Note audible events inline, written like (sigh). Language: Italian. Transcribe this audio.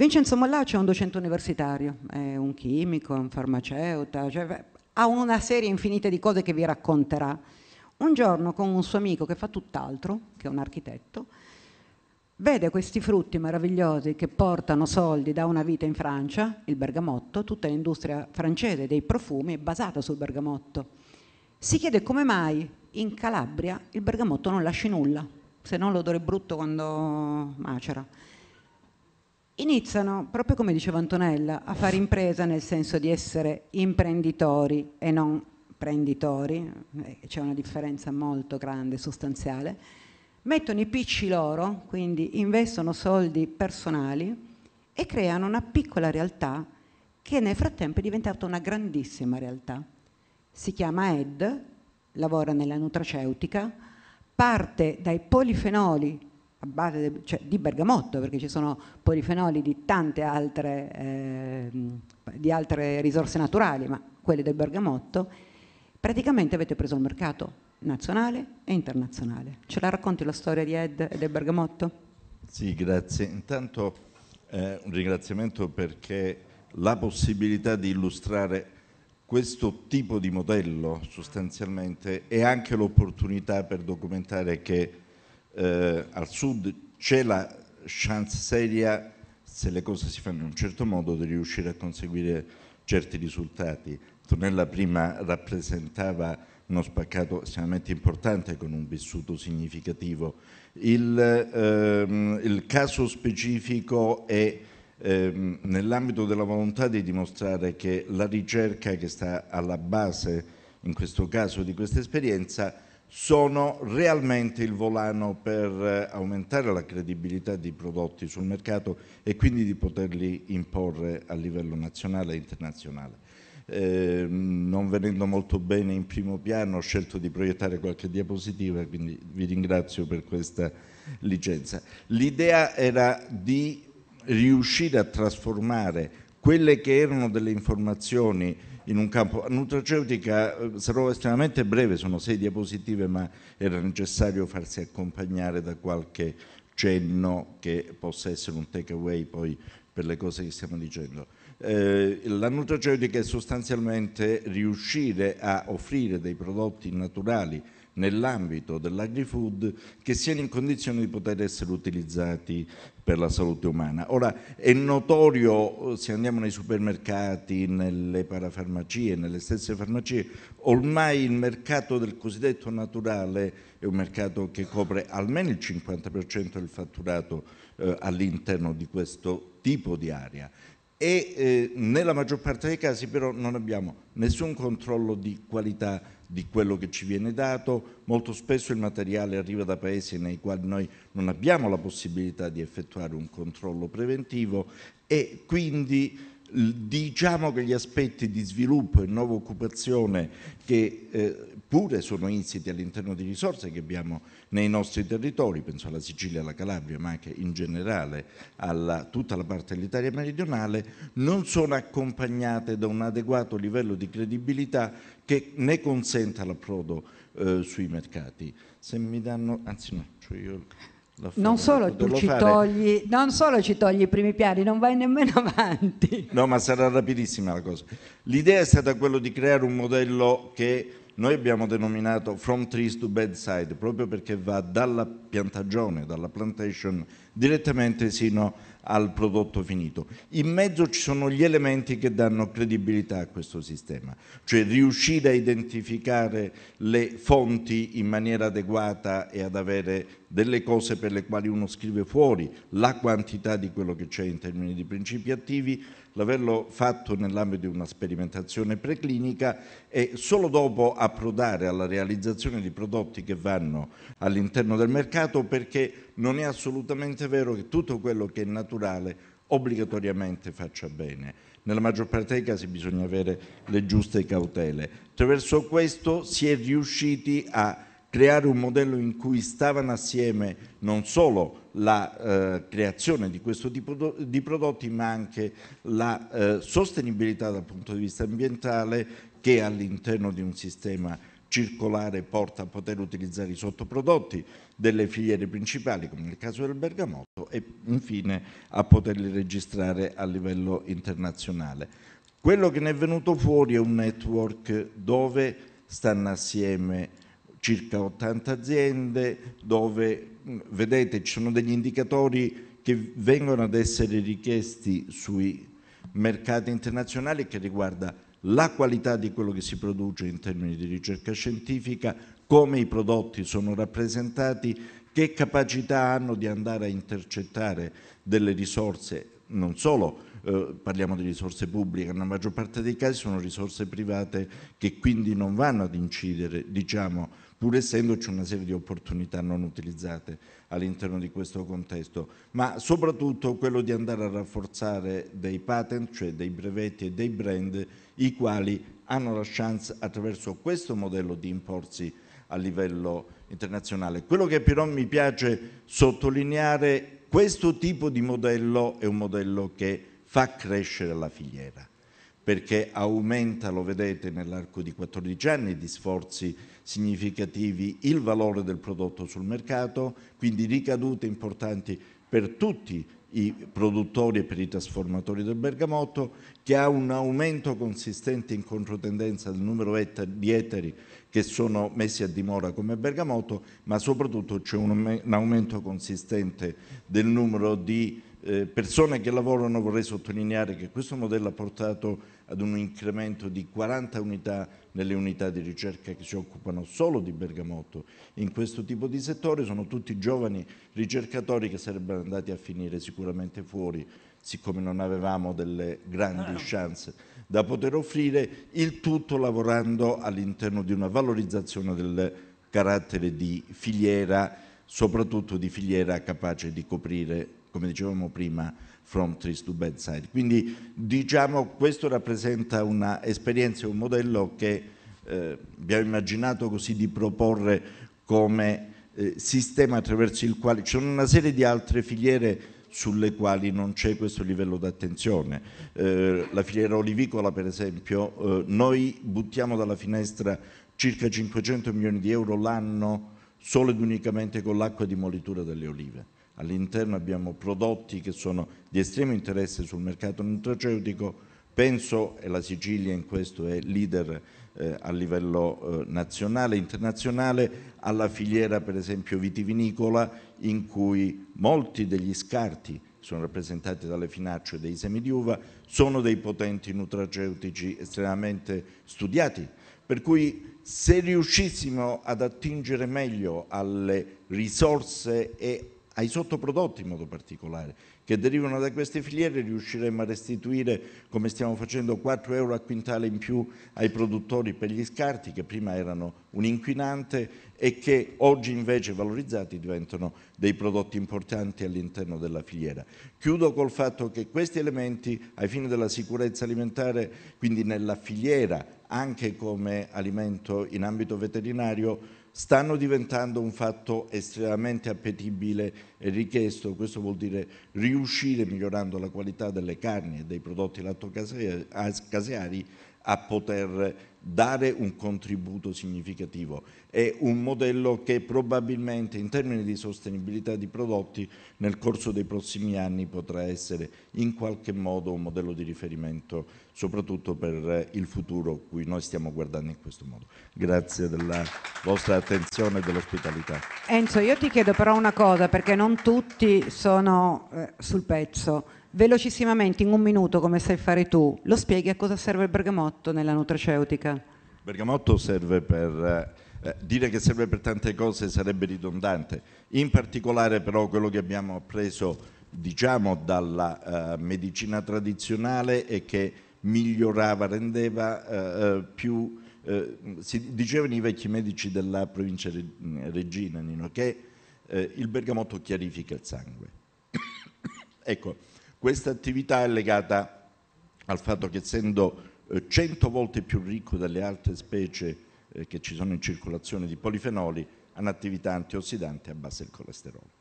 Vincenzo Mollaccio è un docente universitario, è un chimico, è un farmaceuta, cioè, ha una serie infinita di cose che vi racconterà. Un giorno con un suo amico che fa tutt'altro, che è un architetto, vede questi frutti meravigliosi che portano soldi da una vita in Francia, il bergamotto, tutta l'industria francese dei profumi è basata sul bergamotto. Si chiede come mai in Calabria il bergamotto non lasci nulla, se non l'odore brutto quando macera iniziano, proprio come diceva Antonella, a fare impresa nel senso di essere imprenditori e non prenditori, eh, c'è una differenza molto grande, sostanziale, mettono i picci loro, quindi investono soldi personali e creano una piccola realtà che nel frattempo è diventata una grandissima realtà. Si chiama Ed, lavora nella nutraceutica, parte dai polifenoli abate cioè, di bergamotto, perché ci sono polifenoli di tante altre, eh, di altre risorse naturali, ma quelle del bergamotto, praticamente avete preso il mercato nazionale e internazionale. Ce la racconti la storia di Ed e del bergamotto? Sì, grazie. Intanto eh, un ringraziamento perché la possibilità di illustrare questo tipo di modello sostanzialmente è anche l'opportunità per documentare che eh, al sud c'è la chance seria, se le cose si fanno in un certo modo, di riuscire a conseguire certi risultati. Tonella prima rappresentava uno spaccato estremamente importante con un vissuto significativo. Il, ehm, il caso specifico è ehm, nell'ambito della volontà di dimostrare che la ricerca che sta alla base, in questo caso, di questa esperienza sono realmente il volano per eh, aumentare la credibilità dei prodotti sul mercato e quindi di poterli imporre a livello nazionale e internazionale. Eh, non venendo molto bene in primo piano ho scelto di proiettare qualche diapositiva, quindi vi ringrazio per questa licenza. L'idea era di riuscire a trasformare quelle che erano delle informazioni in un campo. La nutraceutica eh, sarò estremamente breve, sono sei diapositive, ma era necessario farsi accompagnare da qualche cenno che possa essere un takeaway poi per le cose che stiamo dicendo. Eh, la nutraceutica è sostanzialmente riuscire a offrire dei prodotti naturali nell'ambito dell'agri-food che siano in condizione di poter essere utilizzati per la salute umana. Ora è notorio eh, se andiamo nei supermercati, nelle parafarmacie, nelle stesse farmacie, ormai il mercato del cosiddetto naturale è un mercato che copre almeno il 50% del fatturato eh, all'interno di questo tipo di area e eh, nella maggior parte dei casi però non abbiamo nessun controllo di qualità di quello che ci viene dato, molto spesso il materiale arriva da paesi nei quali noi non abbiamo la possibilità di effettuare un controllo preventivo e quindi Diciamo che gli aspetti di sviluppo e nuova occupazione che eh, pure sono insiti all'interno di risorse che abbiamo nei nostri territori, penso alla Sicilia, alla Calabria, ma anche in generale a tutta la parte dell'Italia meridionale, non sono accompagnate da un adeguato livello di credibilità che ne consenta l'approdo eh, sui mercati. Se mi danno, anzi no, cioè io... Non solo tu ci togli, non solo ci togli i primi piani, non vai nemmeno (laughs) avanti. No, ma sarà rapidissima la cosa. L'idea è stata quella di creare un modello che noi abbiamo denominato From Trees to Bedside, proprio perché va dalla piantagione, dalla plantation, direttamente sino al prodotto finito. In mezzo ci sono gli elementi che danno credibilità a questo sistema, cioè riuscire a identificare le fonti in maniera adeguata e ad avere delle cose per le quali uno scrive fuori, la quantità di quello che c'è in termini di principi attivi, l'averlo fatto nell'ambito di una sperimentazione preclinica e solo dopo approdare alla realizzazione di prodotti che vanno all'interno del mercato perché non è assolutamente vero che tutto quello che è naturale obbligatoriamente faccia bene. Nella maggior parte dei casi bisogna avere le giuste cautele. Attraverso questo si è riusciti a creare un modello in cui stavano assieme non solo la eh, creazione di questo tipo di prodotti, ma anche la eh, sostenibilità dal punto di vista ambientale che all'interno di un sistema circolare porta a poter utilizzare i sottoprodotti delle filiere principali, come nel caso del bergamotto, e infine a poterli registrare a livello internazionale. Quello che ne è venuto fuori è un network dove stanno assieme circa 80 aziende, dove vedete ci sono degli indicatori che vengono ad essere richiesti sui mercati internazionali che riguardano la qualità di quello che si produce in termini di ricerca scientifica, come i prodotti sono rappresentati, che capacità hanno di andare a intercettare delle risorse, non solo eh, parliamo di risorse pubbliche, nella maggior parte dei casi sono risorse private che quindi non vanno ad incidere, diciamo, pur essendoci una serie di opportunità non utilizzate all'interno di questo contesto, ma soprattutto quello di andare a rafforzare dei patent, cioè dei brevetti e dei brand, i quali hanno la chance attraverso questo modello di imporsi a livello internazionale. Quello che però mi piace sottolineare, questo tipo di modello è un modello che fa crescere la filiera perché aumenta, lo vedete, nell'arco di 14 anni di sforzi significativi il valore del prodotto sul mercato, quindi ricadute importanti per tutti i produttori e per i trasformatori del bergamotto, che ha un aumento consistente in controtendenza del numero di ettari che sono messi a dimora come bergamotto, ma soprattutto c'è un aumento consistente del numero di eh, persone che lavorano. Vorrei sottolineare che questo modello ha portato ad un incremento di 40 unità nelle unità di ricerca che si occupano solo di bergamotto. In questo tipo di settore sono tutti giovani ricercatori che sarebbero andati a finire sicuramente fuori, siccome non avevamo delle grandi ah. chance da poter offrire, il tutto lavorando all'interno di una valorizzazione del carattere di filiera, soprattutto di filiera capace di coprire come dicevamo prima, from trees to bedside. Quindi diciamo questo rappresenta un'esperienza, un modello che eh, abbiamo immaginato così di proporre come eh, sistema attraverso il quale ci sono una serie di altre filiere sulle quali non c'è questo livello d'attenzione. Eh, la filiera olivicola, per esempio, eh, noi buttiamo dalla finestra circa 500 milioni di euro l'anno solo ed unicamente con l'acqua di molitura delle olive all'interno abbiamo prodotti che sono di estremo interesse sul mercato nutraceutico. Penso, e la Sicilia in questo è leader eh, a livello eh, nazionale e internazionale, alla filiera per esempio vitivinicola in cui molti degli scarti sono rappresentati dalle finacce dei semi di uva, sono dei potenti nutraceutici estremamente studiati. Per cui se riuscissimo ad attingere meglio alle risorse e ai sottoprodotti in modo particolare, che derivano da queste filiere, riusciremo a restituire, come stiamo facendo, 4 euro a quintale in più ai produttori per gli scarti, che prima erano un inquinante e che oggi invece valorizzati diventano dei prodotti importanti all'interno della filiera. Chiudo col fatto che questi elementi, ai fini della sicurezza alimentare, quindi nella filiera, anche come alimento in ambito veterinario, stanno diventando un fatto estremamente appetibile richiesto, questo vuol dire riuscire migliorando la qualità delle carni e dei prodotti lattocaseari a poter dare un contributo significativo. È un modello che probabilmente in termini di sostenibilità di prodotti nel corso dei prossimi anni potrà essere in qualche modo un modello di riferimento soprattutto per il futuro cui noi stiamo guardando in questo modo. Grazie della vostra attenzione e dell'ospitalità. Enzo, io ti chiedo però una cosa perché non non tutti sono eh, sul pezzo. Velocissimamente, in un minuto, come sai fare tu, lo spieghi a cosa serve il bergamotto nella nutraceutica? Il bergamotto serve per... Eh, eh, dire che serve per tante cose sarebbe ridondante, in particolare però quello che abbiamo appreso diciamo dalla eh, medicina tradizionale e che migliorava, rendeva eh, eh più, si dicevano i vecchi medici della provincia mm, regina Nino, che eh, il bergamotto chiarifica il sangue. (coughs) ecco, questa attività è legata al fatto che essendo 100 eh, volte più ricco delle altre specie eh, che ci sono in circolazione di polifenoli, ha un'attività antiossidante e abbassa il colesterolo.